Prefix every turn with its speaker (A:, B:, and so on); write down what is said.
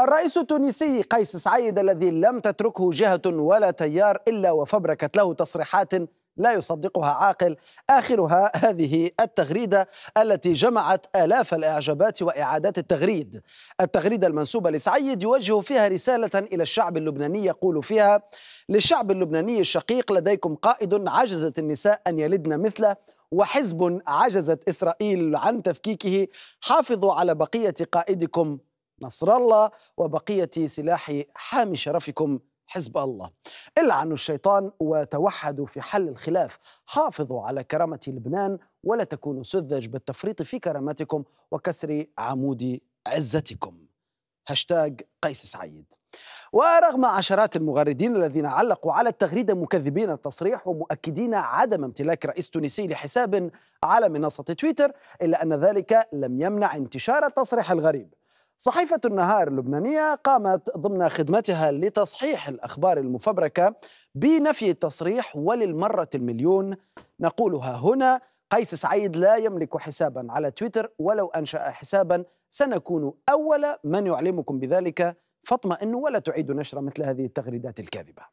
A: الرئيس التونسي قيس سعيد الذي لم تتركه جهة ولا تيار إلا وفبركت له تصريحات لا يصدقها عاقل آخرها هذه التغريدة التي جمعت آلاف الإعجابات وإعادات التغريد التغريدة المنسوبة لسعيد يوجه فيها رسالة إلى الشعب اللبناني يقول فيها للشعب اللبناني الشقيق لديكم قائد عجزت النساء أن يلدن مثله وحزب عجزت إسرائيل عن تفكيكه حافظوا على بقية قائدكم نصر الله وبقية سلاح حامي شرفكم حزب الله العنوا الشيطان وتوحدوا في حل الخلاف حافظوا على كرامة لبنان ولا تكونوا سذج بالتفريط في كرامتكم وكسر عمود عزتكم هاشتاج قيس سعيد ورغم عشرات المغردين الذين علقوا على التغريدة مكذبين التصريح ومؤكدين عدم امتلاك رئيس تونسي لحساب على منصة تويتر إلا أن ذلك لم يمنع انتشار التصريح الغريب صحيفة النهار اللبنانية قامت ضمن خدمتها لتصحيح الأخبار المفبركة بنفي التصريح وللمرة المليون نقولها هنا قيس سعيد لا يملك حسابا على تويتر ولو أنشأ حسابا سنكون أول من يعلمكم بذلك فاطمئنوا ولا تعيدوا نشر مثل هذه التغريدات الكاذبة